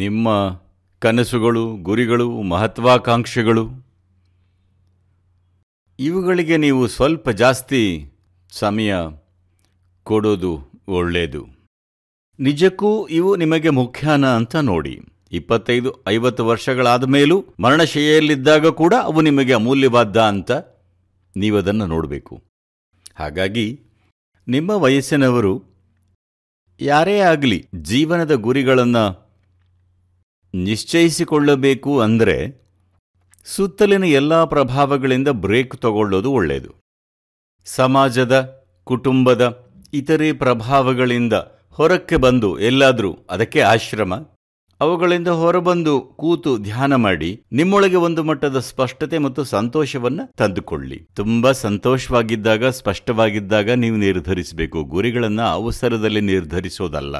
ನಿಮ್ಮ ಕನಸುಗಳು ಗುರಿಗಳು ಮಹತ್ವಾಕಾಂಕ್ಷೆಗಳು ಇವುಗಳಿಗೆ ನೀವು ಸ್ವಲ್ಪ ಜಾಸ್ತಿ ಸಮಯ ಕೊಡೋದು ಒಳ್ಳೆಯದು ನಿಜಕ್ಕೂ ಇವು ನಿಮಗೆ ಮುಖ್ಯಾನ ಅಂತ ನೋಡಿ ಇಪ್ಪತ್ತೈದು ಐವತ್ತು ವರ್ಷಗಳಾದ ಮೇಲೂ ಮರಣಶಯಲ್ಲಿದ್ದಾಗ ಕೂಡ ಅವು ನಿಮಗೆ ಅಮೂಲ್ಯವಾದ ಅಂತ ನೀವದನ್ನು ನೋಡಬೇಕು ಹಾಗಾಗಿ ನಿಮ್ಮ ವಯಸ್ಸಿನವರು ಯಾರೇ ಆಗಲಿ ಜೀವನದ ಗುರಿಗಳನ್ನು ನಿಶ್ಚಯಿಸಿಕೊಳ್ಳಬೇಕು ಅಂದರೆ ಸುತ್ತಲಿನ ಎಲ್ಲ ಪ್ರಭಾವಗಳಿಂದ ಬ್ರೇಕ್ ತಗೊಳ್ಳೋದು ಒಳ್ಳೆಯದು ಸಮಾಜದ ಕುಟುಂಬದ ಇತರೆ ಪ್ರಭಾವಗಳಿಂದ ಹೊರಕ್ಕೆ ಬಂದು ಎಲ್ಲಾದರೂ ಅದಕ್ಕೆ ಆಶ್ರಮ ಅವುಗಳಿಂದ ಹೊರಬಂದು ಕೂತು ಧ್ಯಾನ ಮಾಡಿ ನಿಮ್ಮೊಳಗೆ ಒಂದು ಮಟ್ಟದ ಸ್ಪಷ್ಟತೆ ಮತ್ತು ಸಂತೋಷವನ್ನು ತಂದುಕೊಳ್ಳಿ ತುಂಬ ಸಂತೋಷವಾಗಿದ್ದಾಗ ಸ್ಪಷ್ಟವಾಗಿದ್ದಾಗ ನೀವು ನಿರ್ಧರಿಸಬೇಕು ಗುರಿಗಳನ್ನು ಅವಸರದಲ್ಲಿ ನಿರ್ಧರಿಸೋದಲ್ಲ